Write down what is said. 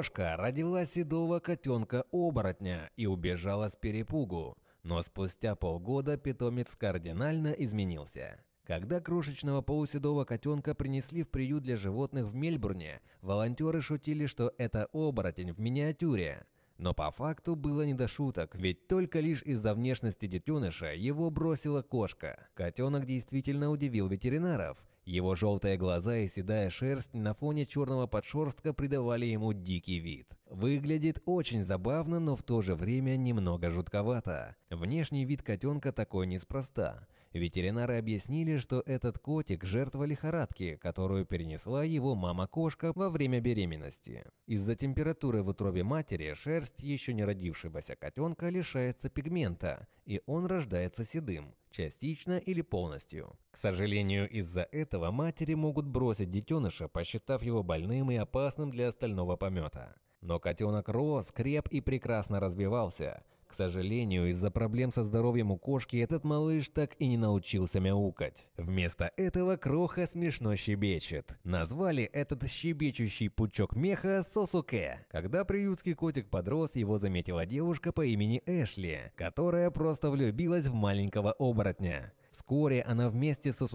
кошка родила седого котенка-оборотня и убежала с перепугу. Но спустя полгода питомец кардинально изменился. Когда крошечного полуседого котенка принесли в приют для животных в Мельбурне, волонтеры шутили, что это оборотень в миниатюре – но по факту было не до шуток, ведь только лишь из-за внешности детеныша его бросила кошка. Котенок действительно удивил ветеринаров. Его желтые глаза и седая шерсть на фоне черного подшерстка придавали ему дикий вид. Выглядит очень забавно, но в то же время немного жутковато. Внешний вид котенка такой неспроста. Ветеринары объяснили, что этот котик – жертва лихорадки, которую перенесла его мама-кошка во время беременности. Из-за температуры в утробе матери шерсть еще не родившегося котенка лишается пигмента, и он рождается седым, частично или полностью. К сожалению, из-за этого матери могут бросить детеныша, посчитав его больным и опасным для остального помета. Но котенок рос, креп и прекрасно развивался – к сожалению, из-за проблем со здоровьем у кошки этот малыш так и не научился мяукать. Вместо этого Кроха смешно щебечет. Назвали этот щебечущий пучок меха Сосуке. Когда приютский котик подрос, его заметила девушка по имени Эшли, которая просто влюбилась в маленького оборотня. Вскоре она вместе с